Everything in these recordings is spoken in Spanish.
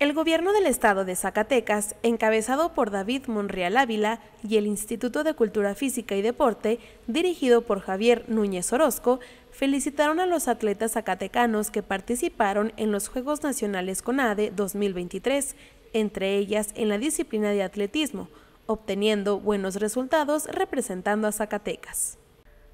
El gobierno del estado de Zacatecas, encabezado por David Monreal Ávila y el Instituto de Cultura Física y Deporte, dirigido por Javier Núñez Orozco, felicitaron a los atletas zacatecanos que participaron en los Juegos Nacionales CONADE 2023, entre ellas en la disciplina de atletismo, obteniendo buenos resultados representando a Zacatecas.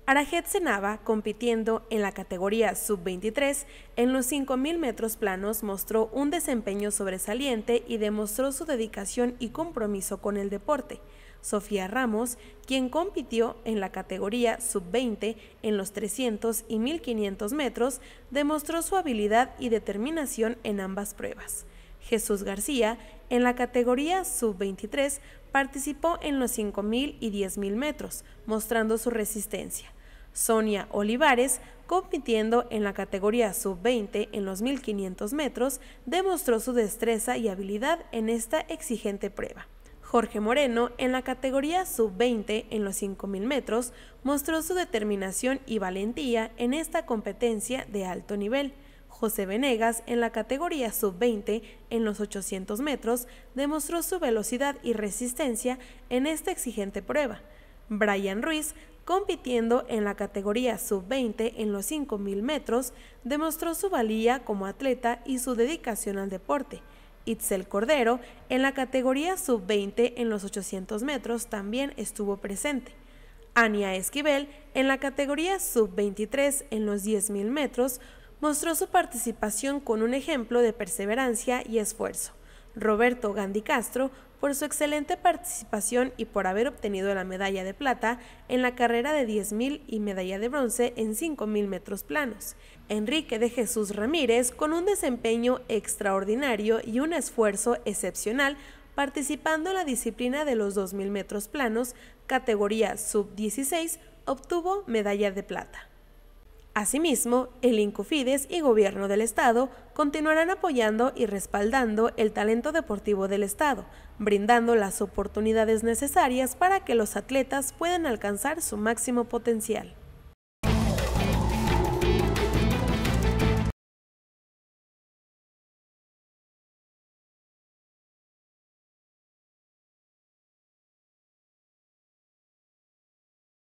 Arajet Senaba, compitiendo en la categoría sub-23 en los 5.000 metros planos, mostró un desempeño sobresaliente y demostró su dedicación y compromiso con el deporte. Sofía Ramos, quien compitió en la categoría sub-20 en los 300 y 1500 metros, demostró su habilidad y determinación en ambas pruebas. Jesús García, en la categoría sub-23, participó en los 5.000 y 10.000 metros, mostrando su resistencia. Sonia Olivares, compitiendo en la categoría sub-20 en los 1500 metros, demostró su destreza y habilidad en esta exigente prueba. Jorge Moreno, en la categoría sub-20 en los 5.000 metros, mostró su determinación y valentía en esta competencia de alto nivel. José Venegas, en la categoría sub-20 en los 800 metros, demostró su velocidad y resistencia en esta exigente prueba. Brian Ruiz compitiendo en la categoría sub-20 en los 5.000 metros, demostró su valía como atleta y su dedicación al deporte. Itzel Cordero, en la categoría sub-20 en los 800 metros, también estuvo presente. Ania Esquivel, en la categoría sub-23 en los 10.000 metros, mostró su participación con un ejemplo de perseverancia y esfuerzo. Roberto Gandhi Castro, por su excelente participación y por haber obtenido la medalla de plata en la carrera de 10.000 y medalla de bronce en 5.000 metros planos. Enrique de Jesús Ramírez, con un desempeño extraordinario y un esfuerzo excepcional, participando en la disciplina de los 2.000 metros planos, categoría sub-16, obtuvo medalla de plata. Asimismo, el Incufides y Gobierno del Estado continuarán apoyando y respaldando el talento deportivo del Estado, brindando las oportunidades necesarias para que los atletas puedan alcanzar su máximo potencial.